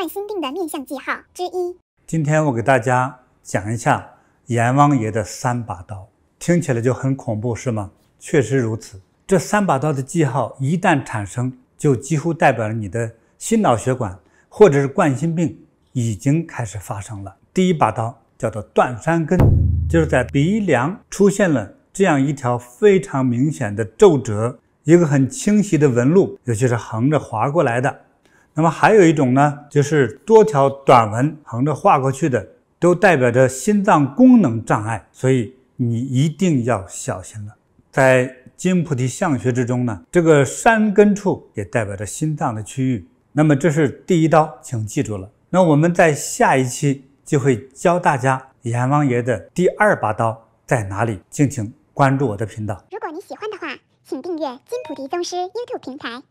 冠心病的面相记号之一。今天我给大家讲一下阎王爷的三把刀，听起来就很恐怖，是吗？确实如此。这三把刀的记号一旦产生，就几乎代表了你的心脑血管或者是冠心病已经开始发生了。第一把刀叫做断山根，就是在鼻梁出现了这样一条非常明显的皱褶，一个很清晰的纹路，尤其是横着划过来的。那么还有一种呢，就是多条短纹横着画过去的，都代表着心脏功能障碍，所以你一定要小心了。在金菩提相学之中呢，这个山根处也代表着心脏的区域。那么这是第一刀，请记住了。那我们在下一期就会教大家阎王爷的第二把刀在哪里，敬请关注我的频道。如果你喜欢的话，请订阅金菩提宗师 YouTube 平台。